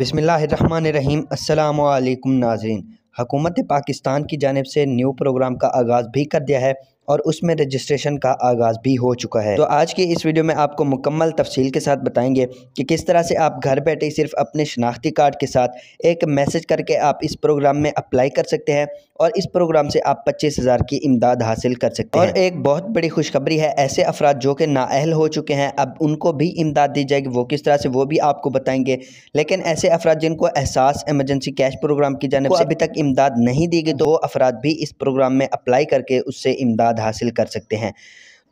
बिसमीम् अल्लाम नाजरीन हकूमत पाकिस्तान की जानब से न्यू प्रोग्राम का आगाज़ भी कर दिया है और उसमें रजिस्ट्रेशन का आगाज़ भी हो चुका है तो आज की इस वीडियो में आपको मुकम्मल तफसील के साथ बताएंगे कि किस तरह से आप घर बैठे सिर्फ अपने शनाख्ती कार्ड के साथ एक मैसेज करके आप इस प्रोग्राम में अप्लाई कर सकते हैं और इस प्रोग्राम से आप पच्चीस हज़ार की इमदाद हासिल कर सकते हैं और एक बहुत बड़ी खुशखबरी है ऐसे अफराद जो कि नाअहल हो चुके हैं अब उनको भी इमदाद दी जाएगी वो किस तरह से वो भी आपको बताएंगे लेकिन ऐसे अफराद जिनको एहसास एमरजेंसी कैश प्रोग्राम की जाने अभी तक इमदाद नहीं दी गई तो वो अफराद भी इस प्रोग्राम में अप्लाई करके उससे इमदाद हासिल कर सकते हैं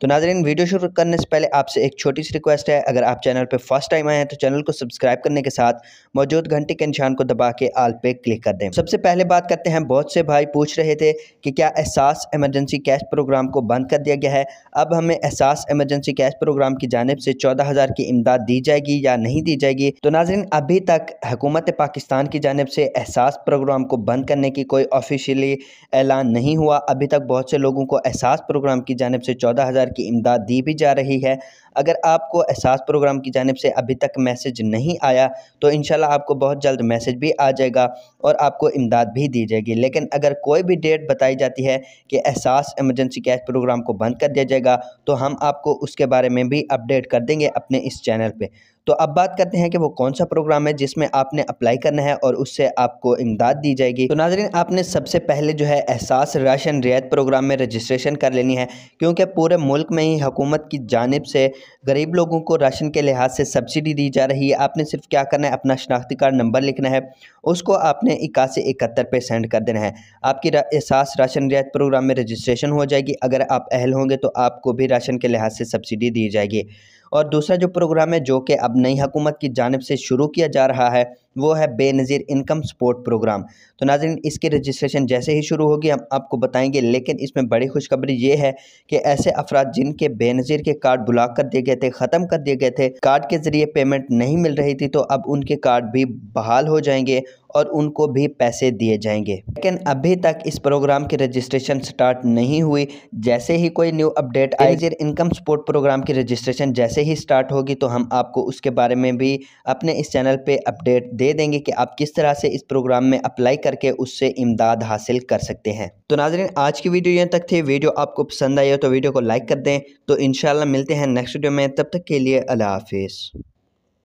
तो नाजरीन वीडियो शुरू करने से पहले आपसे एक छोटी सी रिक्वेस्ट है अगर आप चैनल पर फर्स्ट टाइम आए हैं तो चैनल को सब्सक्राइब करने के साथ मौजूद घंटे के निशान को दबा के आल पे क्लिक कर दें सबसे पहले बात करते हैं बहुत से भाई पूछ रहे थे कि क्या एहसास एमरजेंसी कैश प्रोग्राम को बंद कर दिया गया है अब हमें एहसास एमरजेंसी कैश प्रोग्राम की जानब से चौदह हज़ार की इमदाद दी जाएगी या नहीं दी जाएगी तो नाजरीन अभी तक हुकूमत पाकिस्तान की जानब से एहसास प्रोग्राम को बंद करने की कोई ऑफिशियली ऐलान नहीं हुआ अभी तक बहुत से लोगों को एहसास प्रोग्राम की जानब से चौदह हज़ार की इमदाद दी भी जा रही है अगर आपको एहसास प्रोग्राम की जानब से अभी तक मैसेज नहीं आया तो इन आपको बहुत जल्द मैसेज भी आ जाएगा और आपको इमदाद भी दी जाएगी लेकिन अगर कोई भी डेट बताई जाती है कि एहसास एमरजेंसी कैश प्रोग्राम को बंद कर दिया जाएगा तो हम आपको उसके बारे में भी अपडेट कर देंगे अपने इस चैनल पर तो अब बात करते हैं कि वो कौन सा प्रोग्राम है जिसमें आपने अप्लाई करना है और उससे आपको इमदाद दी जाएगी तो नाजरीन आपने सबसे पहले जो है एहसास राशन रियायत प्रोग्राम में रजिस्ट्रेशन कर लेनी है क्योंकि पूरे मुल्क में ही हुकूमत की जानब से गरीब लोगों को राशन के लिहाज से सब्सिडी दी जा रही है आपने सिर्फ क्या करना है अपना शनाख्ती कार्ड नंबर लिखना है उसको आपने इक्यासी इकहत्तर पे सेंड कर देना है आपकी एहसास राशन रियायत प्रोग्राम में रजिस्ट्रेशन हो जाएगी अगर आप अहल होंगे तो आपको भी राशन के लिहाज से सब्सिडी दी जाएगी और दूसरा जो प्रोग्राम है जो कि अब नई हुकूमत की जानब से शुरू किया जा रहा है वो है बेनज़ीर इनकम सपोर्ट प्रोग्राम तो नाजरन इसकी रजिस्ट्रेशन जैसे ही शुरू होगी हम आपको बताएंगे लेकिन इसमें बड़ी खुशखबरी ये है कि ऐसे अफराद जिनके बेनज़ीर के कार्ड ब्लॉक कर दिए गए थे ख़त्म कर दिए गए थे कार्ड के ज़रिए पेमेंट नहीं मिल रही थी तो अब उनके कार्ड भी बहाल हो जाएंगे और उनको भी पैसे दिए जाएंगे लेकिन अभी तक इस प्रोग्राम की रजिस्ट्रेशन स्टार्ट नहीं हुई जैसे ही कोई न्यू अपडेट आईजीर इनकम सपोर्ट प्रोग्राम की रजिस्ट्रेशन जैसे ही स्टार्ट होगी तो हम आपको उसके बारे में भी अपने इस चैनल पर अपडेट दे देंगे कि आप किस तरह से इस प्रोग्राम में अप्लाई करके उससे इमदाद हासिल कर सकते हैं तो नाजरीन आज की वीडियो यहाँ तक थी वीडियो आपको पसंद आई हो तो वीडियो को लाइक कर दें तो इन मिलते हैं नेक्स्ट वीडियो में तब तक के लिए अल्लाह हाफिज़